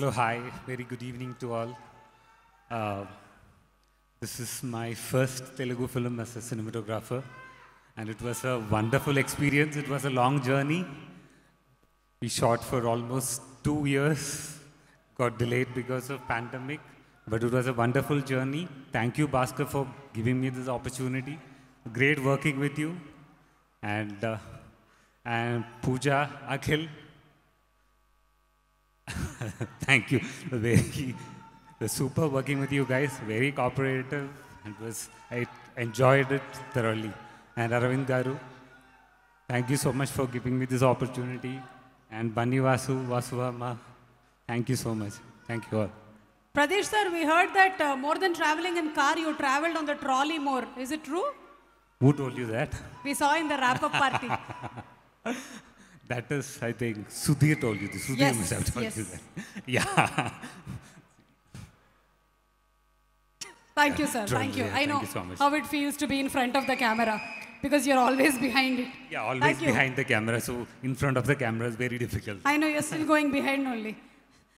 Hello, hi. Very good evening to all. Uh, this is my first Telugu film as a cinematographer, and it was a wonderful experience. It was a long journey. We shot for almost two years, got delayed because of pandemic, but it was a wonderful journey. Thank you, Bhaskar, for giving me this opportunity. Great working with you, and uh, and Pooja, Akhil, Thank you. Very, the super working with you guys, very cooperative. It was, I enjoyed it thoroughly. And Aravind Garu, thank you so much for giving me this opportunity. And Bani Vasu, Vasuama, thank you so much. Thank you all. Pradesh sir, we heard that uh, more than traveling in car, you traveled on the trolley more. Is it true? Who told you that? We saw in the wrap-up party. That is, I think, Sudhir told you this. Sudhir yes, must told yes. you that. yeah. Thank you, sir. Thank, you. I know you so how it feels to be in front of the camera because you're always behind it. Yeah, always Thank behind you. the camera. So in front of the camera is very difficult. I know you're still going behind only.